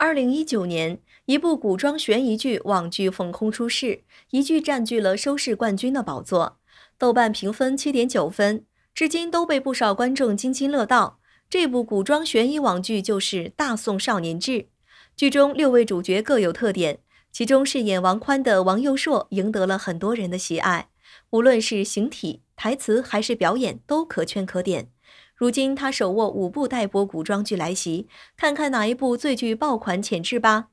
二零一九年，一部古装悬疑剧网剧横空出世，一剧占据了收视冠军的宝座，豆瓣评分七点九分，至今都被不少观众津津乐道。这部古装悬疑网剧就是《大宋少年志》，剧中六位主角各有特点，其中饰演王宽的王佑硕赢得了很多人的喜爱，无论是形体、台词还是表演，都可圈可点。如今他手握五部待播古装剧来袭，看看哪一部最具爆款潜质吧。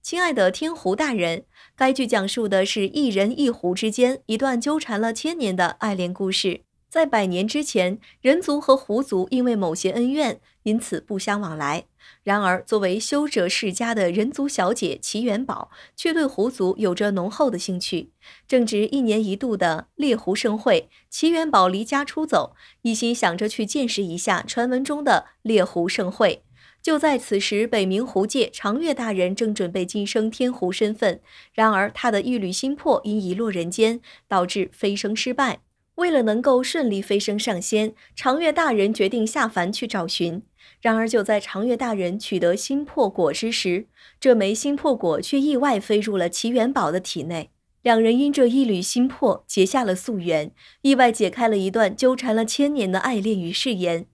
亲爱的天狐大人，该剧讲述的是一人一狐之间一段纠缠了千年的爱恋故事。在百年之前，人族和狐族因为某些恩怨，因此不相往来。然而，作为修者世家的人族小姐齐元宝，却对狐族有着浓厚的兴趣。正值一年一度的猎狐盛会，齐元宝离家出走，一心想着去见识一下传闻中的猎狐盛会。就在此时，北冥狐界长月大人正准备晋升天狐身份，然而他的一缕心魄因遗落人间，导致飞升失败。为了能够顺利飞升上仙，长月大人决定下凡去找寻。然而就在长月大人取得心魄果之时，这枚心魄果却意外飞入了齐元宝的体内。两人因这一缕心魄结下了宿缘，意外解开了一段纠缠了千年的爱恋与誓言。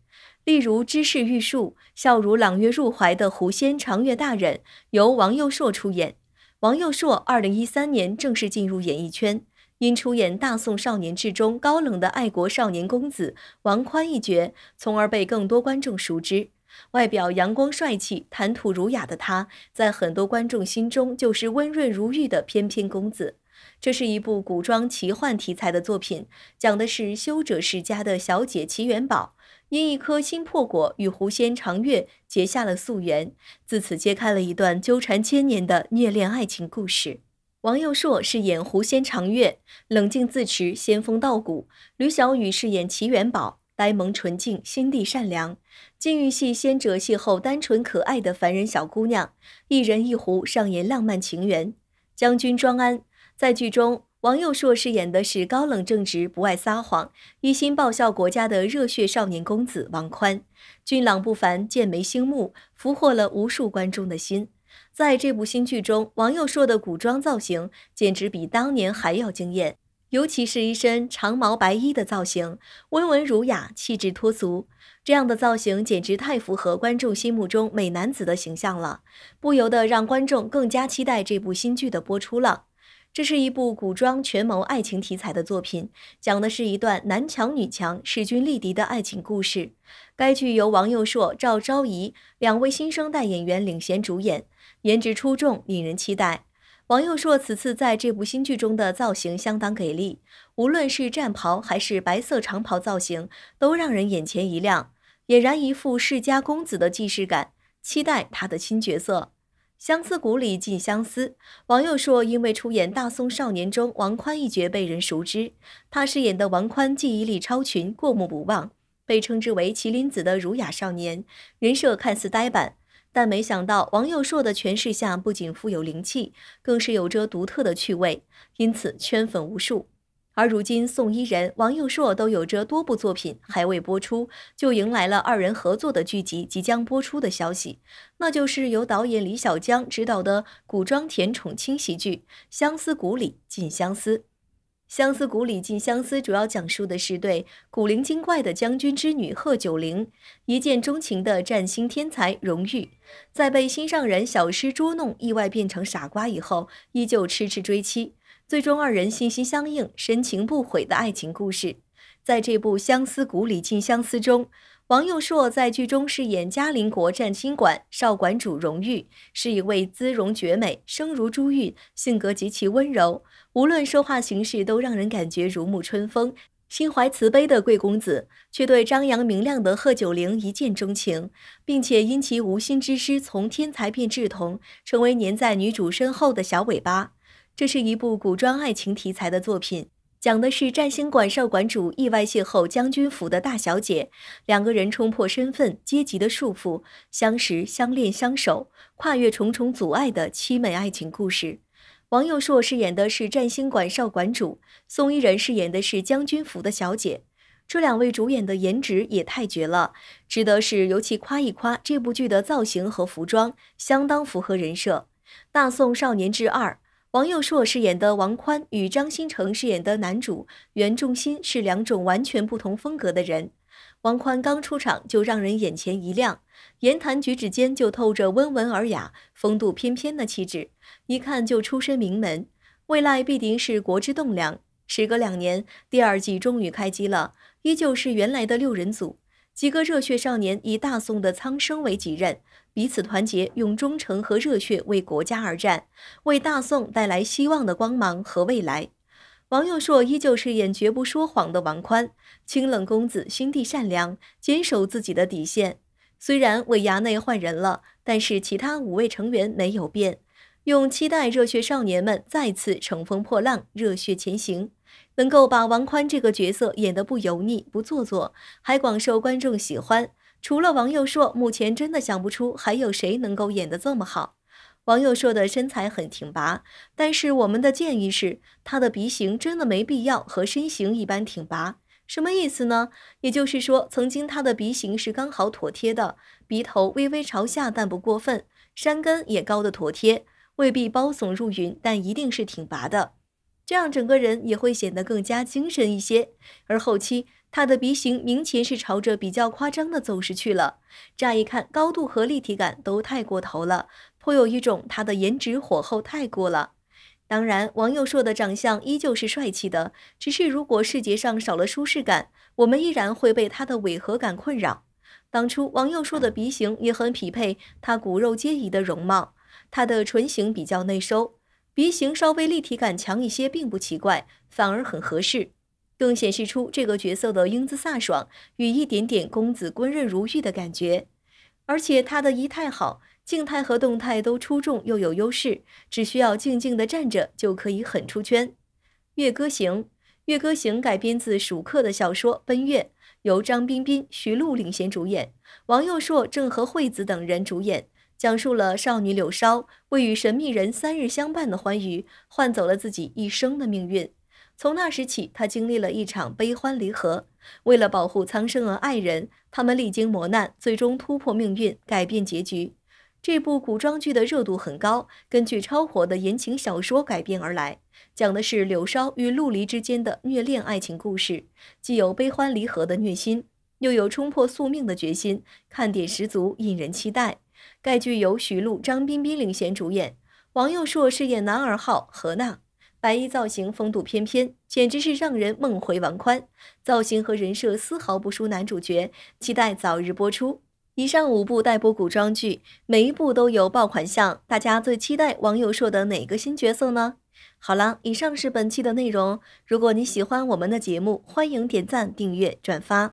例如，知世玉树笑如朗月入怀的狐仙长月大人，由王佑硕出演。王佑硕二零一三年正式进入演艺圈。因出演《大宋少年志》中高冷的爱国少年公子王宽一角，从而被更多观众熟知。外表阳光帅气、谈吐儒雅的他，在很多观众心中就是温润如玉的翩翩公子。这是一部古装奇幻题材的作品，讲的是修者世家的小姐齐元宝，因一颗心破果与狐仙长月结下了宿缘，自此揭开了一段纠缠千年的虐恋爱情故事。王佑硕饰演狐仙长月，冷静自持，仙风道骨；吕小雨饰演齐元宝，呆萌纯净，心地善良。金玉系仙者邂逅单纯可爱的凡人小姑娘，一人一狐上演浪漫情缘。将军庄安在剧中，王佑硕饰演的是高冷正直、不爱撒谎、一心报效国家的热血少年公子王宽，俊朗不凡，剑眉星目，俘获了无数观众的心。在这部新剧中，王佑硕的古装造型简直比当年还要惊艳，尤其是一身长毛白衣的造型，温文儒雅，气质脱俗。这样的造型简直太符合观众心目中美男子的形象了，不由得让观众更加期待这部新剧的播出了。这是一部古装权谋爱情题材的作品，讲的是一段男强女强势均力敌的爱情故事。该剧由王佑硕、赵昭仪两位新生代演员领衔主演。颜值出众，令人期待。王佑硕此次在这部新剧中的造型相当给力，无论是战袍还是白色长袍造型，都让人眼前一亮，俨然一副世家公子的既视感。期待他的新角色。相思谷里尽相思，王佑硕因为出演《大宋少年》中王宽一角被人熟知。他饰演的王宽记忆力超群，过目不忘，被称之为“麒麟子”的儒雅少年，人设看似呆板。但没想到，王佑硕的诠释下不仅富有灵气，更是有着独特的趣味，因此圈粉无数。而如今，宋伊人、王佑硕都有着多部作品还未播出，就迎来了二人合作的剧集即将播出的消息，那就是由导演李小江执导的古装甜宠轻喜剧《相思谷里近相思》。《相思谷里尽相思》主要讲述的是对古灵精怪的将军之女贺九龄一见钟情的占星天才荣誉，在被心上人小诗捉弄意外变成傻瓜以后，依旧痴痴追妻，最终二人心心相印、深情不悔的爱情故事。在这部《相思谷里尽相思》中。王佑硕在剧中饰演嘉陵国战青馆少馆主荣誉，是一位姿容绝美、声如珠玉、性格极其温柔，无论说话形式都让人感觉如沐春风，心怀慈悲的贵公子，却对张扬明亮的贺九龄一见钟情，并且因其无心之失从天才变智童，成为黏在女主身后的小尾巴。这是一部古装爱情题材的作品。讲的是占星馆少馆主意外邂逅将军府的大小姐，两个人冲破身份阶级的束缚，相识、相恋、相守，跨越重重阻碍的凄美爱情故事。王佑硕饰演的是占星馆少馆主，宋伊人饰演的是将军府的小姐。这两位主演的颜值也太绝了，值得是尤其夸一夸这部剧的造型和服装，相当符合人设。大宋少年志二。王佑硕饰演的王宽与张新成饰演的男主袁仲新是两种完全不同风格的人。王宽刚出场就让人眼前一亮，言谈举止间就透着温文尔雅、风度翩翩的气质，一看就出身名门，未来必定是国之栋梁。时隔两年，第二季终于开机了，依旧是原来的六人组。几个热血少年以大宋的苍生为己任，彼此团结，用忠诚和热血为国家而战，为大宋带来希望的光芒和未来。王佑硕依旧饰演绝不说谎的王宽，清冷公子，心地善良，坚守自己的底线。虽然为衙内换人了，但是其他五位成员没有变。用期待热血少年们再次乘风破浪，热血前行。能够把王宽这个角色演得不油腻、不做作，还广受观众喜欢。除了王佑硕，目前真的想不出还有谁能够演得这么好。王佑硕的身材很挺拔，但是我们的建议是，他的鼻型真的没必要和身形一般挺拔。什么意思呢？也就是说，曾经他的鼻型是刚好妥帖的，鼻头微微朝下，但不过分，山根也高的妥帖，未必包耸入云，但一定是挺拔的。这样整个人也会显得更加精神一些，而后期他的鼻型明显是朝着比较夸张的走势去了，乍一看高度和立体感都太过头了，颇有一种他的颜值火候太过了。当然，王佑硕的长相依旧是帅气的，只是如果视觉上少了舒适感，我们依然会被他的违和感困扰。当初王佑硕的鼻型也很匹配他骨肉皆宜的容貌，他的唇形比较内收。鼻型稍微立体感强一些，并不奇怪，反而很合适，更显示出这个角色的英姿飒爽与一点点公子温润如玉的感觉。而且他的仪态好，静态和动态都出众又有优势，只需要静静地站着就可以很出圈。《月歌行》《月歌行》改编自蜀客的小说《奔月》，由张彬彬、徐璐领衔主演，王佑硕、郑和惠子等人主演。讲述了少女柳梢为与神秘人三日相伴的欢愉，换走了自己一生的命运。从那时起，她经历了一场悲欢离合。为了保护苍生和爱人，他们历经磨难，最终突破命运，改变结局。这部古装剧的热度很高，根据超火的言情小说改编而来，讲的是柳梢与陆离之间的虐恋爱情故事，既有悲欢离合的虐心，又有冲破宿命的决心，看点十足，引人期待。该剧由徐璐、张彬彬领衔主演，王佑硕饰演男二号何娜，白衣造型风度翩翩，简直是让人梦回王宽，造型和人设丝毫不输男主角，期待早日播出。以上五部待播古装剧，每一部都有爆款项，大家最期待王佑硕的哪个新角色呢？好了，以上是本期的内容，如果你喜欢我们的节目，欢迎点赞、订阅、转发。